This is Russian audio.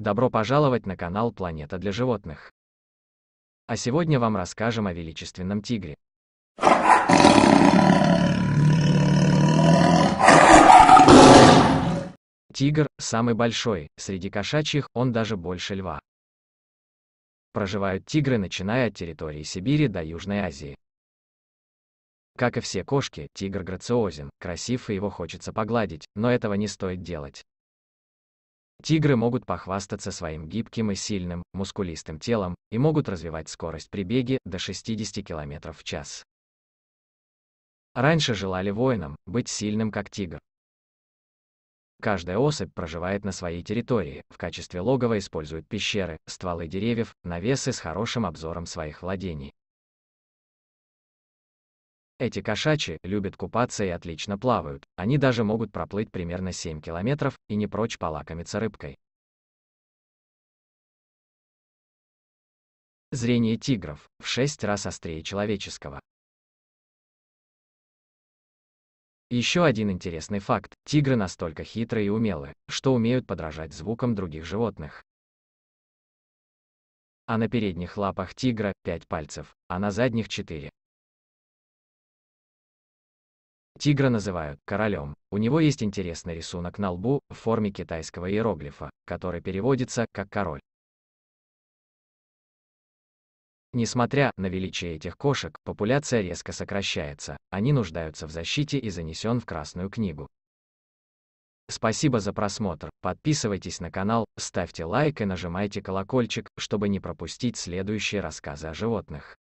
Добро пожаловать на канал Планета для животных. А сегодня вам расскажем о величественном тигре. Тигр – самый большой, среди кошачьих он даже больше льва. Проживают тигры начиная от территории Сибири до Южной Азии. Как и все кошки, тигр грациозен, красив и его хочется погладить, но этого не стоит делать. Тигры могут похвастаться своим гибким и сильным, мускулистым телом и могут развивать скорость при беге до 60 км в час. Раньше желали воинам быть сильным как тигр. Каждая особь проживает на своей территории, в качестве логова используют пещеры, стволы деревьев, навесы с хорошим обзором своих владений. Эти кошачьи любят купаться и отлично плавают. Они даже могут проплыть примерно 7 километров и не прочь полакомиться рыбкой. Зрение тигров в 6 раз острее человеческого. Еще один интересный факт. Тигры настолько хитрые и умелы, что умеют подражать звукам других животных. А на передних лапах тигра 5 пальцев, а на задних 4. Тигра называют королем. У него есть интересный рисунок на лбу в форме китайского иероглифа, который переводится как король. Несмотря на величие этих кошек, популяция резко сокращается, они нуждаются в защите и занесен в Красную книгу. Спасибо за просмотр, подписывайтесь на канал, ставьте лайк и нажимайте колокольчик, чтобы не пропустить следующие рассказы о животных.